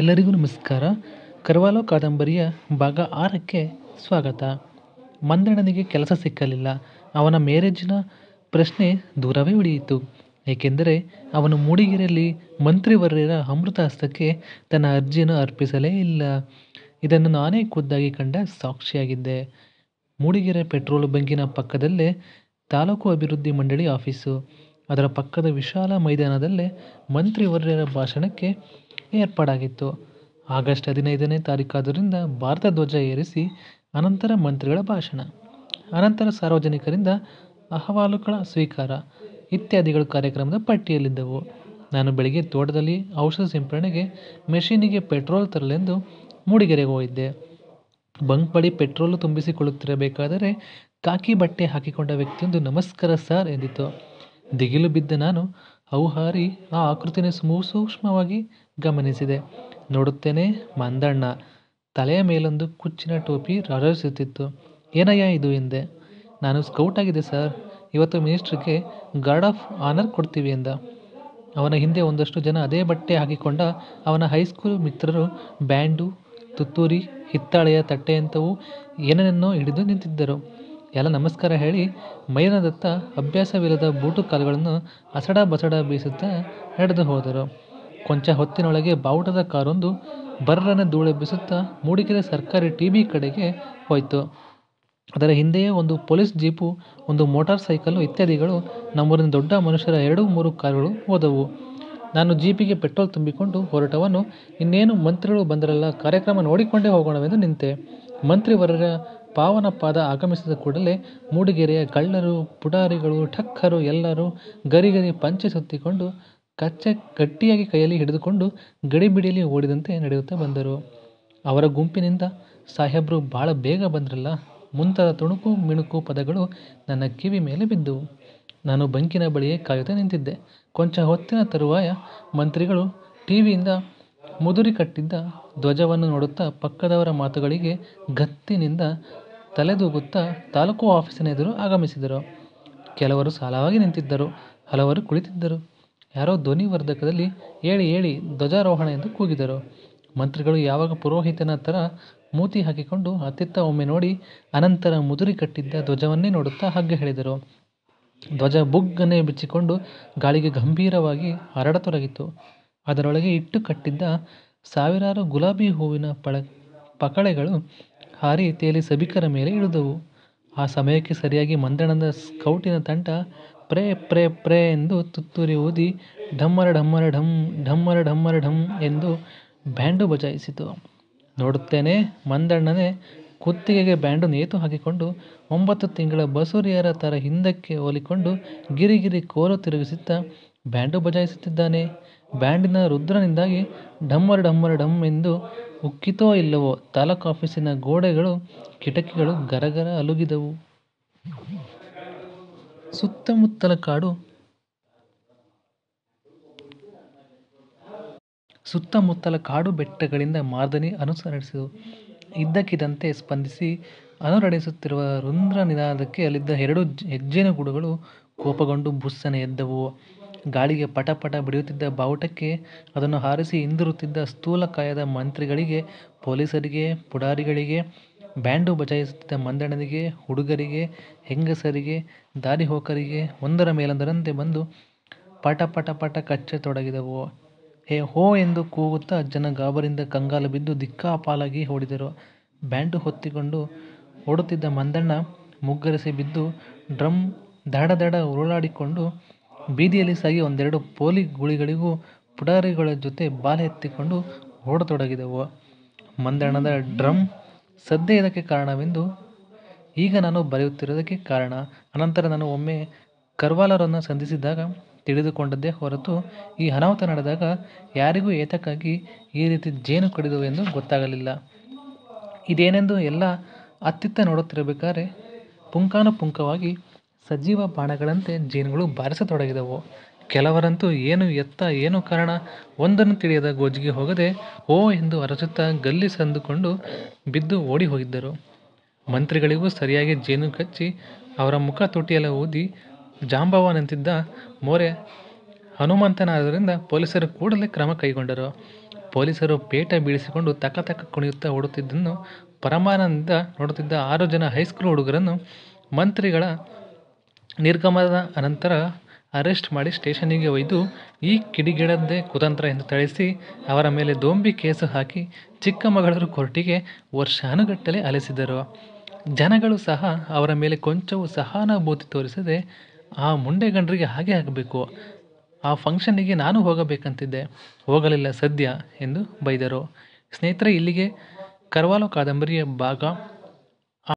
ಎಲ್ಲರಿಗೂ ನಮಸ್ಕಾರ ಕರ್ವಾಲೋ ಕಾದಂಬರಿಯ ಭಾಗ ಆರಕ್ಕೆ ಸ್ವಾಗತ ಮಂದಣ್ಣನಿಗೆ ಕೆಲಸ ಸಿಕ್ಕಲಿಲ್ಲ ಅವನ ಮೇರೇಜಿನ ಪ್ರಶ್ನೆ ದೂರವೇ ಉಳಿಯಿತು ಏಕೆಂದರೆ ಅವನು ಮೂಡಿಗೆರೆಯಲ್ಲಿ ಮಂತ್ರಿವರ್ಯರ ಹಸ್ತಕ್ಕೆ ತನ್ನ ಅರ್ಜಿಯನ್ನು ಅರ್ಪಿಸಲೇ ಇಲ್ಲ ಇದನ್ನು ನಾನೇ ಖುದ್ದಾಗಿ ಕಂಡ ಸಾಕ್ಷಿಯಾಗಿದ್ದೆ ಮೂಡಿಗೆರೆ ಪೆಟ್ರೋಲ್ ಬಂಕಿನ ಪಕ್ಕದಲ್ಲೇ ತಾಲೂಕು ಅಭಿವೃದ್ಧಿ ಮಂಡಳಿ ಆಫೀಸು ಅದರ ಪಕ್ಕದ ವಿಶಾಲ ಮೈದಾನದಲ್ಲೇ ಮಂತ್ರಿವರ್ಯರ ಭಾಷಣಕ್ಕೆ ಏರ್ಪಾಡಾಗಿತ್ತು ಆಗಸ್ಟ್ ಹದಿನೈದನೇ ತಾರೀಖಾದ್ದರಿಂದ ಭಾರತ ಧ್ವಜ ಏರಿಸಿ ಅನಂತರ ಮಂತ್ರಿಗಳ ಭಾಷಣ ಅನಂತರ ಸಾರ್ವಜನಿಕರಿಂದ ಅಹವಾಲುಗಳ ಸ್ವೀಕಾರ ಇತ್ಯಾದಿಗಳು ಕಾರ್ಯಕ್ರಮದ ಪಟ್ಟಿಯಲ್ಲಿದ್ದವು ನಾನು ಬೆಳಿಗ್ಗೆ ತೋಟದಲ್ಲಿ ಔಷಧ ಸಿಂಪಡಣೆಗೆ ಮೆಷಿನಿಗೆ ಪೆಟ್ರೋಲ್ ತರಲೆಂದು ಮೂಡಿಗೆರೆಗೆ ಹೋಗಿದ್ದೆ ಬಂಕ್ ಬಳಿ ಪೆಟ್ರೋಲು ತುಂಬಿಸಿಕೊಳ್ಳುತ್ತಿರಬೇಕಾದರೆ ಕಾಕಿ ಬಟ್ಟೆ ಹಾಕಿಕೊಂಡ ವ್ಯಕ್ತಿಯೊಂದು ನಮಸ್ಕಾರ ಸರ್ ಎಂದಿತು ದಿಗಿಲು ಬಿದ್ದ ನಾನು ಹೌಹಾರಿ ಆ ಆಕೃತಿನ ಸೂಕ್ಷ್ಮವಾಗಿ ಗಮನಿಸಿದೆ ನೋಡುತ್ತೇನೆ ಮಂದಣ್ಣ ತಲೆಯ ಮೇಲೊಂದು ಕುಚ್ಚಿನ ಟೋಪಿ ರಾರಿಸುತ್ತಿತ್ತು ಏನಯ್ಯ ಇದು ಎಂದೆ ನಾನು ಸ್ಕೌಟ್ ಆಗಿದೆ ಸರ್ ಇವತ್ತು ಮಿನಿಸ್ಟ್ರಿಗೆ ಗಾರ್ಡ್ ಆಫ್ ಆನರ್ ಕೊಡ್ತೀವಿ ಎಂದ ಅವನ ಹಿಂದೆ ಒಂದಷ್ಟು ಜನ ಅದೇ ಬಟ್ಟೆ ಹಾಕಿಕೊಂಡ ಅವನ ಹೈಸ್ಕೂಲ್ ಮಿತ್ರರು ಬ್ಯಾಂಡು ತುತ್ತೂರಿ ಹಿತ್ತಾಳೆಯ ತಟ್ಟೆಯಂಥವು ಏನನ್ನೋ ಹಿಡಿದು ನಿಂತಿದ್ದರು ಎಲ್ಲ ನಮಸ್ಕಾರ ಹೇಳಿ ಮೈನದತ್ತ ಅಭ್ಯಾಸವಿಲ್ಲದ ಬೂಟು ಕಾಲುಗಳನ್ನು ಅಸಡ ಬಸಡ ಬೀಸುತ್ತಾ ನಡೆದು ಹೋದರು ಕೊಂಚ ಹೊತ್ತಿನೊಳಗೆ ಬಾವುಟದ ಕಾರೊಂದು ಬರ್ರನ್ನು ಧೂಳೆಬ್ಬಿಸುತ್ತಾ ಮೂಡಿಕೆರೆ ಸರ್ಕಾರಿ ಟಿ ಬಿ ಕಡೆಗೆ ಹೋಯಿತು ಅದರ ಹಿಂದೆಯೇ ಒಂದು ಪೊಲೀಸ್ ಜೀಪು ಒಂದು ಮೋಟಾರ್ ಸೈಕಲ್ಲು ಇತ್ಯಾದಿಗಳು ನಮ್ಮೂರಿನ ದೊಡ್ಡ ಮನುಷ್ಯರ ಎರಡು ಮೂರು ಕಾರುಗಳು ಹೋದವು ನಾನು ಜೀಪಿಗೆ ಪೆಟ್ರೋಲ್ ತುಂಬಿಕೊಂಡು ಹೊರಟವನು ಇನ್ನೇನು ಮಂತ್ರಿಗಳು ಬಂದರಲ್ಲ ಕಾರ್ಯಕ್ರಮ ನೋಡಿಕೊಂಡೇ ಹೋಗೋಣವೆಂದು ನಿಂತೆ ಮಂತ್ರಿವರ ಪಾವನ ಪಾದ ಆಗಮಿಸಿದ ಕೂಡಲೇ ಮೂಡಿಗೆರೆಯ ಕಳ್ಳರು ಪುಡಾರಿಗಳು ಠಕ್ಕರು ಎಲ್ಲರೂ ಗರಿಗರಿ ಪಂಚೆ ಸುತ್ತಿಕೊಂಡು ಕಚ್ಚೆ ಗಟ್ಟಿಯಾಗಿ ಕೈಯಲ್ಲಿ ಹಿಡಿದುಕೊಂಡು ಗಡಿಬಿಡಿಯಲ್ಲಿ ಓಡಿದಂತೆ ನಡೆಯುತ್ತಾ ಬಂದರು ಅವರ ಗುಂಪಿನಿಂದ ಸಾಹೇಬರು ಬಹಳ ಬೇಗ ಬಂದ್ರಲ್ಲ ಮುಂತಾದ ತುಣುಕು ಮಿಣುಕು ಪದಗಳು ನನ್ನ ಕಿವಿ ಮೇಲೆ ಬಿದ್ದುವು ನಾನು ಬಂಕಿನ ಬಳಿಯೇ ಕಾಯುತ್ತಾ ನಿಂತಿದ್ದೆ ಕೊಂಚ ಹೊತ್ತಿನ ತರುವಾಯ ಮಂತ್ರಿಗಳು ಟಿ ವಿಯಿಂದ ಮುದುರಿ ಕಟ್ಟಿದ್ದ ಧ್ವಜವನ್ನು ನೋಡುತ್ತಾ ಪಕ್ಕದವರ ಮಾತುಗಳಿಗೆ ಗತ್ತಿನಿಂದ ತಲೆದೂಗುತ್ತಾ ತಾಲೂಕು ಆಫೀಸಿನ ಎದುರು ಆಗಮಿಸಿದರು ಕೆಲವರು ಸಾಲವಾಗಿ ನಿಂತಿದ್ದರು ಹಲವರು ಕುಳಿತಿದ್ದರು ಯಾರೋ ಧ್ವನಿವರ್ಧಕದಲ್ಲಿ ಹೇಳಿ ಹೇಳಿ ಧ್ವಜಾರೋಹಣ ಎಂದು ಕೂಗಿದರು ಮಂತ್ರಿಗಳು ಯಾವಾಗ ಪುರೋಹಿತನ ಥರ ಮೂತಿ ಹಾಕಿಕೊಂಡು ಅತ್ತಿತ್ತ ಒಮ್ಮೆ ನೋಡಿ ಅನಂತರ ಮುದುರಿ ಕಟ್ಟಿದ್ದ ಧ್ವಜವನ್ನೇ ನೋಡುತ್ತಾ ಹಗ್ಗೆ ಹೇಳಿದರು ಧ್ವಜ ಬುಗ್ಗನೆ ಬಿಚ್ಚಿಕೊಂಡು ಗಾಳಿಗೆ ಗಂಭೀರವಾಗಿ ಹರಡತೊಡಗಿತು ಅದರೊಳಗೆ ಇಟ್ಟು ಕಟ್ಟಿದ್ದ ಸಾವಿರಾರು ಗುಲಾಬಿ ಹೂವಿನ ಪಳ ಪಕಳೆಗಳು ಆ ರೀತಿಯಲ್ಲಿ ಸಭಿಕರ ಮೇಲೆ ಇಳಿದವು ಆ ಸಮಯಕ್ಕೆ ಸರಿಯಾಗಿ ಮಂದಣ್ಣನ ಸ್ಕೌಟಿನ ತಂಟ ಪ್ರೇ ಪ್ರೇ ಪ್ರೇ ಎಂದು ತುತ್ತೂರಿ ಊದಿ ಢಮ್ಮರ ಢಮ್ಮರ ಢಮ್ ಢಮ್ಮರ ಢಮ್ಮರ ಢಮ್ ಎಂದು ಬ್ಯಾಂಡು ಬಜಾಯಿಸಿತು ನೋಡುತ್ತೇನೆ ಮಂದಣ್ಣನೇ ಕುತ್ತಿಗೆಗೆ ಬ್ಯಾಂಡು ನೇತು ಹಾಕಿಕೊಂಡು ಒಂಬತ್ತು ತಿಂಗಳ ಬಸುರಿಯರ ತರ ಹಿಂದಕ್ಕೆ ಹೋಲಿಕೊಂಡು ಗಿರಿಗಿರಿ ಕೋಲು ತಿರುಗಿಸುತ್ತಾ ಬ್ಯಾಂಡು ಬಜಾಯಿಸುತ್ತಿದ್ದಾನೆ ಬ್ಯಾಂಡಿನ ರುದ್ರನಿಂದಾಗಿ ಡಮ್ಮರ್ ಡಮ್ಮರ್ ಢಮ್ ಎಂದು ಉಕ್ಕಿತೋ ಇಲ್ಲವೋ ತಾಲೂಕಾಫೀಸಿನ ಗೋಡೆಗಳು ಕಿಟಕಿಗಳು ಗರಗರ ಅಲುಗಿದವು. ಸುತ್ತಮುತ್ತಲ ಕಾಡು. ಸುತ್ತಮುತ್ತಲ ಕಾಡು ಬೆಟ್ಟಗಳಿಂದ ಮಾರ್ದನಿ ಅನುಸರಿಸಿತು. ಇದ್ದಕ್ಕಿದ್ದಂತೆ ಸ್ಪಂದಿಸಿ ಅನುರಣಿಸುತ್ತಿರುವ ನಿಧಾನಕ್ಕೆ ಅಲ್ಲಿದ್ದ ಎರಡು ಗುಡುಗಳು ಕೋಪಗೊಂಡು ಬುಸ್ಸನೆ ಎದ್ದವು. ಗಾಳಿಗೆ ಪಟಪಟ ಬಿಡಿಯುತ್ತಿದ್ದ ಬಾವುಟಕ್ಕೆ ಅದನ್ನು ಹಾರಿಸಿ ಹಿಂದಿರುತ್ತಿದ್ದ ಕಾಯದ ಮಂತ್ರಿಗಳಿಗೆ ಪೊಲೀಸರಿಗೆ ಪುಡಾರಿಗಳಿಗೆ ಬ್ಯಾಂಡು ಬಜಾಯಿಸುತ್ತಿದ್ದ ಮಂದಣ್ಣನಿಗೆ ಹುಡುಗರಿಗೆ ಹೆಂಗಸರಿಗೆ ದಾರಿಹೋಕರಿಗೆ ಒಂದರ ಮೇಲೊಂದರಂತೆ ಬಂದು ಪಟ ಪಟ ಪಟ ತೊಡಗಿದವು ಹೇ ಹೋ ಎಂದು ಕೂಗುತ್ತಾ ಜನ ಗಾಬರಿಂದ ಕಂಗಾಲು ಬಿದ್ದು ದಿಕ್ಕಾಪಾಲಾಗಿ ಓಡಿದರು ಬ್ಯಾಂಡು ಹೊತ್ತಿಕೊಂಡು ಓಡುತ್ತಿದ್ದ ಮಂದಣ್ಣ ಮುಗ್ಗರಿಸಿ ಬಿದ್ದು ಡ್ರಮ್ ದಡ ದಡ ಉರುಳಾಡಿಕೊಂಡು ಬೀದಿಯಲ್ಲಿ ಸಾಗಿ ಒಂದೆರಡು ಪೋಲಿ ಗುಳಿಗಳಿಗೂ ಪುಡಾರಿಗಳ ಜೊತೆ ಬಾಲೆ ಎತ್ತಿಕೊಂಡು ಓಡತೊಡಗಿದೆವು. ಮಂದಣದ ಡ್ರಮ್ ಸದ್ದೇ ಇದಕ್ಕೆ ಕಾರಣವೆಂದು ಈಗ ನಾನು ಬರೆಯುತ್ತಿರುವುದಕ್ಕೆ ಕಾರಣ. ಅನಂತರ ನಾನು ಒಮ್ಮೆ ಕರ್ವಾಲರನ್ನು ಸಂಧಿಸಿದಾಗ ತಿಳಿದುಕೊಂಡದ್ದೇ ಹೊರತು ಈ ಅನಾಹುತ ನಡೆದಾಗ ಯಾರಿಗೂ ಏತಕ್ಕಾಗಿ ಈ ರೀತಿ ಜೇನು ಎಂದು ಗೊತ್ತಾಗಲಿಲ್ಲ. ಇದೇನೆಂದು ಎಲ್ಲ ಅತ್ತಿತ್ತ ನೋಡುತ್ತಿರಬೇಕಾದ್ರೆ ಪುಂಕಾನುಪುಂಕವಾಗಿ ಸಜೀವ ಬಾಣಗಳಂತೆ ಜೇನುಗಳು ಬಾರಿಸತೊಡಗಿದವು ಕೆಲವರಂತೂ ಏನು ಎತ್ತ ಏನು ಕಾರಣ ಒಂದನ್ನು ತಿಳಿಯದ ಗೋಜಿಗೆ ಹೋಗದೆ ಓ ಎಂದು ಅರಚುತ್ತಾ ಗಲ್ಲಿ ಸಂದುಕೊಂಡು ಬಿದ್ದು ಓಡಿ ಹೋಗಿದ್ದರು ಮಂತ್ರಿಗಳಿಗೂ ಸರಿಯಾಗಿ ಜೇನು ಕಚ್ಚಿ ಅವರ ಮುಖ ತುಟಿಯೆಲ್ಲ ಊದಿ ಜಾಂಬವನಂತಿದ್ದ ಮೋರೆ ಹನುಮಂತನಾದ್ದರಿಂದ ಪೊಲೀಸರು ಕೂಡಲೇ ಕ್ರಮ ಕೈಗೊಂಡರು ಪೊಲೀಸರು ಪೇಟ ಬೀಳಿಸಿಕೊಂಡು ತಕ ತಕ ಕುಣಿಯುತ್ತಾ ಓಡುತ್ತಿದ್ದನ್ನು ಪರಮಾನಂದ ನೋಡುತ್ತಿದ್ದ ಆರು ಜನ ಹೈಸ್ಕೂಲ್ ಹುಡುಗರನ್ನು ಮಂತ್ರಿಗಳ ನಿರ್ಗಮನದ ಅನಂತರ ಅರೆಸ್ಟ್ ಮಾಡಿ ಸ್ಟೇಷನಿಗೆ ಒಯ್ದು ಈ ಕಿಡಿಗಿಡದೇ ಕುತಂತ್ರ ಎಂದು ಥಳಿಸಿ ಅವರ ಮೇಲೆ ದೊಂಬಿ ಕೇಸು ಹಾಕಿ ಚಿಕ್ಕಮಗಳೂರು ಕೋರ್ಟಿಗೆ ವರ್ಷಾನುಗಟ್ಟಲೆ ಅಲೆಸಿದರು ಜನಗಳು ಸಹ ಅವರ ಮೇಲೆ ಕೊಂಚವೂ ಸಹಾನುಭೂತಿ ತೋರಿಸದೆ ಆ ಮುಂಡೆಗಂಡರಿಗೆ ಹಾಗೆ ಆಗಬೇಕು ಆ ಫಂಕ್ಷನ್ನಿಗೆ ನಾನು ಹೋಗಬೇಕಂತಿದ್ದೆ ಹೋಗಲಿಲ್ಲ ಸದ್ಯ ಎಂದು ಬೈದರು ಸ್ನೇಹಿತರೆ ಇಲ್ಲಿಗೆ ಕರ್ವಾಲು ಕಾದಂಬರಿಯ ಭಾಗ